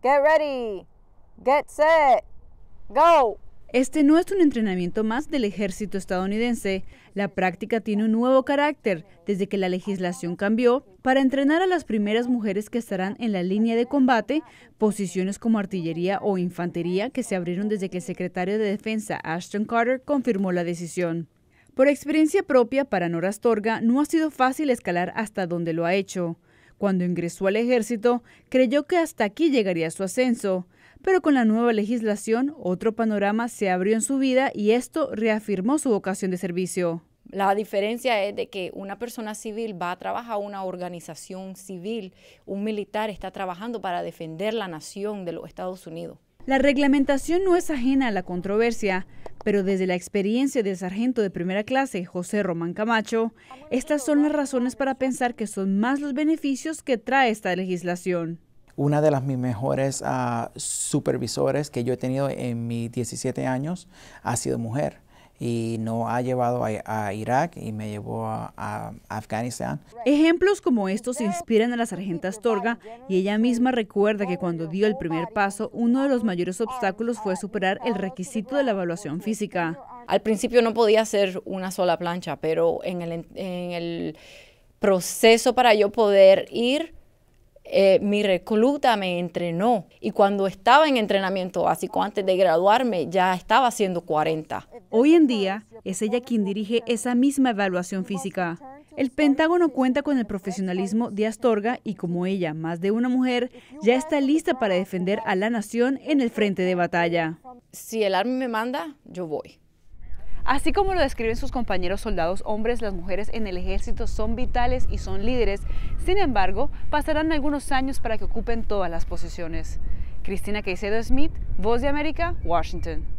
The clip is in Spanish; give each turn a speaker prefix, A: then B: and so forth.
A: Get ready. Get set. Go. Este no es un entrenamiento más del ejército estadounidense. La práctica tiene un nuevo carácter desde que la legislación cambió para entrenar a las primeras mujeres que estarán en la línea de combate, posiciones como artillería o infantería que se abrieron desde que el secretario de Defensa Ashton Carter confirmó la decisión. Por experiencia propia, para Nora Astorga no ha sido fácil escalar hasta donde lo ha hecho. Cuando ingresó al ejército, creyó que hasta aquí llegaría su ascenso, pero con la nueva legislación otro panorama se abrió en su vida y esto reafirmó su vocación de servicio.
B: La diferencia es de que una persona civil va a trabajar una organización civil, un militar está trabajando para defender la nación de los Estados Unidos.
A: La reglamentación no es ajena a la controversia, pero desde la experiencia del sargento de primera clase, José Román Camacho, estas son las razones para pensar que son más los beneficios que trae esta legislación.
C: Una de las mis mejores ah, supervisores que yo he tenido en mis 17 años ha sido mujer y no ha llevado a, Irak y me llevó a, Afganistán.
A: Ejemplos como estos inspiran a la sargenta Astorga y ella misma recuerda que cuando dio el primer paso, uno de los mayores obstáculos fue superar el requisito de la evaluación física. Al principio no podía hacer una sola plancha, pero en el, en el
B: proceso para yo poder ir eh, mi recluta me entrenó y cuando estaba en entrenamiento básico, antes de graduarme, ya estaba haciendo 40.
A: Hoy en día es ella quien dirige esa misma evaluación física. El Pentágono cuenta con el profesionalismo de Astorga y como ella, más de una mujer, ya está lista para defender a la nación en el frente de batalla. Si el arma me manda, yo voy. Así como lo describen sus compañeros soldados hombres, las mujeres en el ejército son vitales y son líderes sin embargo, pasarán algunos años para que ocupen todas las posiciones. Cristina Caicedo Smith, Voz de América, Washington.